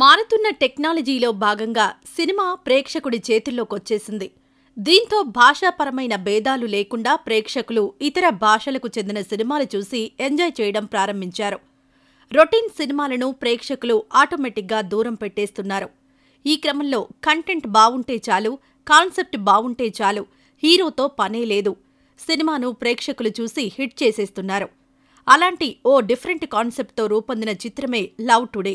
మారుతున్న టెక్నాలజీలో భాగంగా సినిమా ప్రేక్షకుడి చేతుల్లోకొచ్చేసింది దీంతో భాషాపరమైన భేదాలు లేకుండా ప్రేక్షకులు ఇతర భాషలకు చెందిన సినిమాలు చూసి ఎంజాయ్ చేయడం ప్రారంభించారు రొటీన్ సినిమాలను ప్రేక్షకులు ఆటోమేటిక్గా దూరం పెట్టేస్తున్నారు ఈ క్రమంలో కంటెంట్ బావుంటే చాలు కాన్సెప్ట్ బావుంటే చాలు హీరోతో పనే లేదు సినిమాను ప్రేక్షకులు చూసి హిట్ చేసేస్తున్నారు అలాంటి ఓ డిఫరెంట్ కాన్సెప్ట్తో రూపొందిన చిత్రమే లవ్ టుడే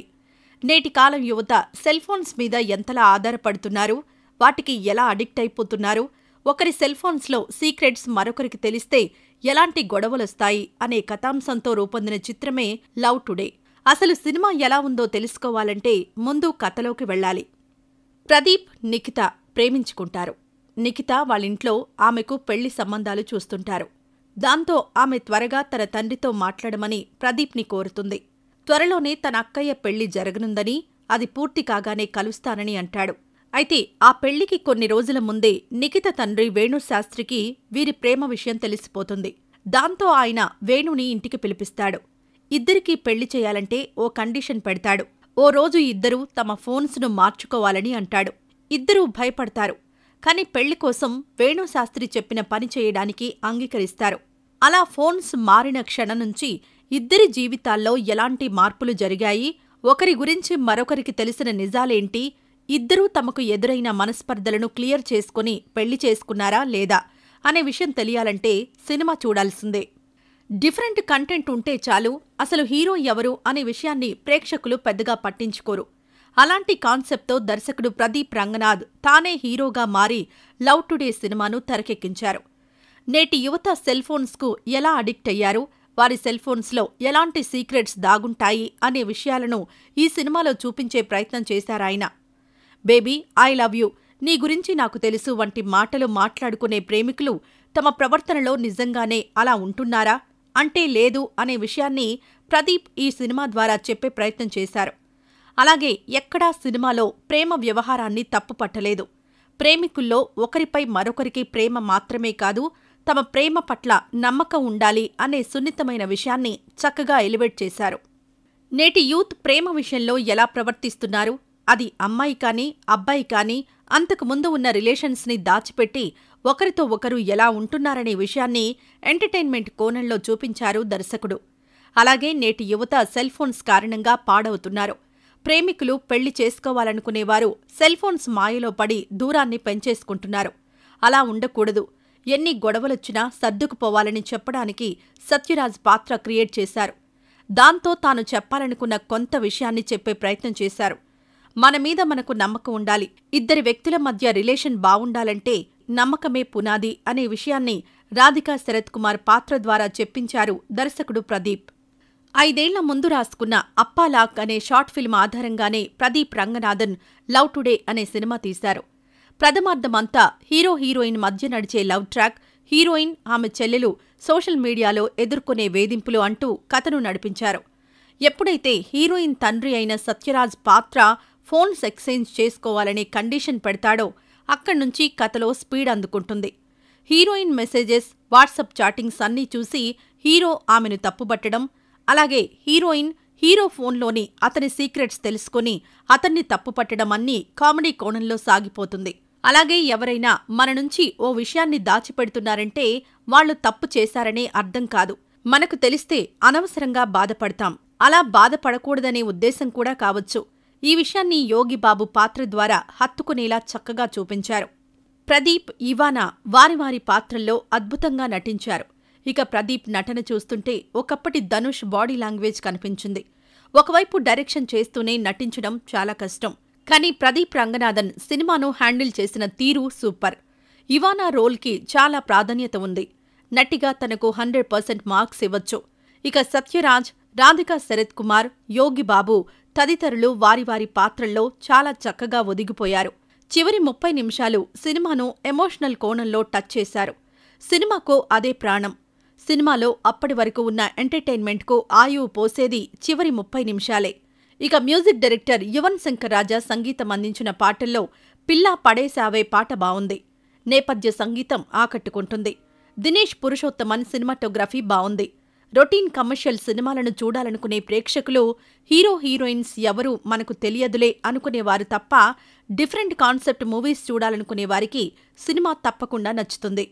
నేటి కాలం యువత సెల్ ఫోన్స్ మీద ఎంతలా ఆధారపడుతున్నారు వాటికి ఎలా అడిక్ట్ అయిపోతున్నారు ఒకరి సెల్ ఫోన్స్లో సీక్రెట్స్ మరొకరికి తెలిస్తే ఎలాంటి గొడవలొస్తాయి అనే కథాంశంతో రూపొందిన చిత్రమే లవ్ టుడే అసలు సినిమా ఎలా ఉందో తెలుసుకోవాలంటే ముందు కథలోకి వెళ్ళాలి ప్రదీప్ నిఖిత ప్రేమించుకుంటారు నిఖిత వాళ్ళింట్లో ఆమెకు పెళ్లి సంబంధాలు చూస్తుంటారు దాంతో ఆమె త్వరగా తన తండ్రితో మాట్లాడమని ప్రదీప్ని కోరుతుంది త్వరలోనే తన అక్కయ్య పెళ్లి జరగనుందని అది పూర్తి కాగానే కలుస్తానని అంటాడు అయితే ఆ పెళ్లికి కొన్ని రోజుల ముందే నిఖిత తండ్రి వేణుశాస్త్రికి వీరి ప్రేమ విషయం తెలిసిపోతుంది దాంతో ఆయన వేణుని ఇంటికి పిలిపిస్తాడు ఇద్దరికీ పెళ్లి చేయాలంటే ఓ కండిషన్ పెడతాడు ఓ రోజు ఇద్దరూ తమ ఫోన్స్ను మార్చుకోవాలని అంటాడు ఇద్దరూ భయపడతారు కాని పెళ్లి కోసం వేణుశాస్త్రి చెప్పిన పని చేయడానికి అంగీకరిస్తారు అలా ఫోన్స్ మారిన క్షణం నుంచి ఇద్దరి జీవితాల్లో ఎలాంటి మార్పులు జరిగాయి ఒకరి గురించి మరొకరికి తెలిసిన నిజాలేంటి ఇద్దరూ తమకు ఎదురైన మనస్పర్ధలను క్లియర్ చేసుకుని పెళ్లి చేసుకున్నారా లేదా అనే విషయం తెలియాలంటే సినిమా చూడాల్సిందే డిఫరెంట్ కంటెంట్ ఉంటే చాలు అసలు హీరో ఎవరు అనే విషయాన్ని ప్రేక్షకులు పెద్దగా పట్టించుకోరు అలాంటి కాన్సెప్ట్తో దర్శకుడు ప్రదీప్ రంగనాథ్ తానే హీరోగా మారి లవ్ టుడే సినిమాను తెరకెక్కించారు నేటి యువత సెల్ఫోన్స్కు ఎలా అడిక్ట్ అయ్యారు వారి సెల్ఫోన్స్లో ఎలాంటి సీక్రెట్స్ దాగుంటాయి అనే విషయాలను ఈ సినిమాలో చూపించే ప్రయత్నం చేశారాయన బేబీ ఐ లవ్ యూ నీ గురించి నాకు తెలుసు వంటి మాటలు మాట్లాడుకునే ప్రేమికులు తమ ప్రవర్తనలో నిజంగానే అలా ఉంటున్నారా అంటే లేదు అనే విషయాన్ని ప్రదీప్ ఈ సినిమా ద్వారా చెప్పే ప్రయత్నం చేశారు అలాగే ఎక్కడా సినిమాలో ప్రేమ వ్యవహారాన్ని తప్పుపట్టలేదు ప్రేమికుల్లో ఒకరిపై మరొకరికి ప్రేమ మాత్రమే కాదు తమ ప్రేమ పట్ల నమ్మకం ఉండాలి అనే సున్నితమైన విషయాన్ని చక్కగా ఎలివేట్ చేశారు నేటి యూత్ ప్రేమ విషయంలో ఎలా ప్రవర్తిస్తున్నారు అది అమ్మాయి కానీ అబ్బాయి కానీ అంతకు ముందు ఉన్న రిలేషన్స్ని దాచిపెట్టి ఒకరితో ఒకరు ఎలా ఉంటున్నారనే విషయాన్ని ఎంటర్టైన్మెంట్ కోణంలో చూపించారు దర్శకుడు అలాగే నేటి యువత సెల్ ఫోన్స్ కారణంగా పాడవుతున్నారు ప్రేమికులు పెళ్లి చేసుకోవాలనుకునేవారు సెల్ ఫోన్స్ మాయలో పడి దూరాన్ని పెంచేసుకుంటున్నారు అలా ఉండకూడదు ఎన్ని గొడవలొచ్చినా సర్దుకుపోవాలని చెప్పడానికి సత్యరాజ్ పాత్ర క్రియేట్ చేశారు దాంతో తాను చెప్పాలనుకున్న కొంత విషయాన్ని చెప్పే ప్రయత్నం చేశారు మన మీద మనకు నమ్మకం ఉండాలి ఇద్దరి వ్యక్తుల మధ్య రిలేషన్ బావుండాలంటే నమ్మకమే పునాది అనే విషయాన్ని రాధికా శరత్ కుమార్ పాత్ర ద్వారా చెప్పించారు దర్శకుడు ప్రదీప్ ఐదేళ్ల ముందు రాసుకున్న అప్పాలాక్ అనే షార్ట్ ఫిల్మ్ ఆధారంగానే ప్రదీప్ రంగనాథన్ లవ్ టుడే అనే సినిమా తీశారు ప్రథమార్థమంతా హీరో హీరోయిన్ మధ్య నడిచే లవ్ ట్రాక్ హీరోయిన్ ఆమె చెల్లెలు సోషల్ మీడియాలో ఎదుర్కొనే వేధింపులు అంటూ కథను నడిపించారు ఎప్పుడైతే హీరోయిన్ తండ్రి అయిన సత్యరాజ్ పాత్ర ఫోన్స్ ఎక్స్చేంజ్ చేసుకోవాలనే కండిషన్ పెడతాడో అక్కడి నుంచి కథలో స్పీడ్ అందుకుంటుంది హీరోయిన్ మెసేజెస్ వాట్సప్ చాటింగ్స్ అన్నీ చూసి హీరో ఆమెను తప్పుబట్టడం అలాగే హీరోయిన్ హీరో ఫోన్లోని అతని సీక్రెట్స్ తెలుసుకుని అతన్ని తప్పుపట్టడం అన్నీ కామెడీ కోణంలో సాగిపోతుంది అలాగే ఎవరైనా మన నుంచి ఓ విషయాన్ని దాచిపెడుతున్నారంటే వాళ్లు తప్పు చేశారనే అర్థం కాదు మనకు తెలిస్తే అనవసరంగా బాధపడతాం అలా బాధపడకూడదనే ఉద్దేశం కూడా కావచ్చు ఈ విషయాన్ని యోగిబాబు పాత్ర ద్వారా హత్తుకునేలా చక్కగా చూపించారు ప్రదీప్ ఇవానా వారి వారి పాత్రల్లో అద్భుతంగా నటించారు ఇక ప్రదీప్ నటన చూస్తుంటే ఒకప్పటి ధనుష్ బాడీ లాంగ్వేజ్ కనిపించింది ఒకవైపు డైరెక్షన్ చేస్తూనే నటించడం చాలా కష్టం కానీ ప్రదీప్ రంగనాథన్ సినిమాను హ్యాండిల్ చేసిన తీరు సూపర్ ఇవానా రోల్కి చాలా ప్రాధాన్యత ఉంది నటిగా తనకు హండ్రెడ్ పర్సెంట్ మార్క్స్ ఇవ్వచ్చు ఇక సత్యరాజ్ రాధికా శరత్ కుమార్ యోగిబాబు తదితరులు వారి వారి పాత్రల్లో చాలా చక్కగా ఒదిగిపోయారు చివరి ముప్పై నిమిషాలు సినిమాను ఎమోషనల్ కోణంలో టచ్ చేశారు సినిమాకు అదే ప్రాణం సినిమాలో అప్పటి వరకు ఉన్న ఎంటర్టైన్మెంట్కు ఆయువు పోసేది చివరి ముప్పై నిమిషాలే ఇక మ్యూజిక్ డైరెక్టర్ యువన్ శంకర్ రాజా సంగీతం అందించిన పాటల్లో పిల్లా పడేసావే పాట బావుంది నేపథ్య సంగీతం ఆకట్టుకుంటుంది దినేష్ పురుషోత్తమన్ సినిమాటోగ్రఫీ బావుంది రొటీన్ కమర్షియల్ సినిమాలను చూడాలనుకునే ప్రేక్షకులు హీరో హీరోయిన్స్ ఎవరూ మనకు తెలియదులే అనుకునేవారు తప్ప డిఫరెంట్ కాన్సెప్ట్ మూవీస్ చూడాలనుకునే వారికి సినిమా తప్పకుండా నచ్చుతుంది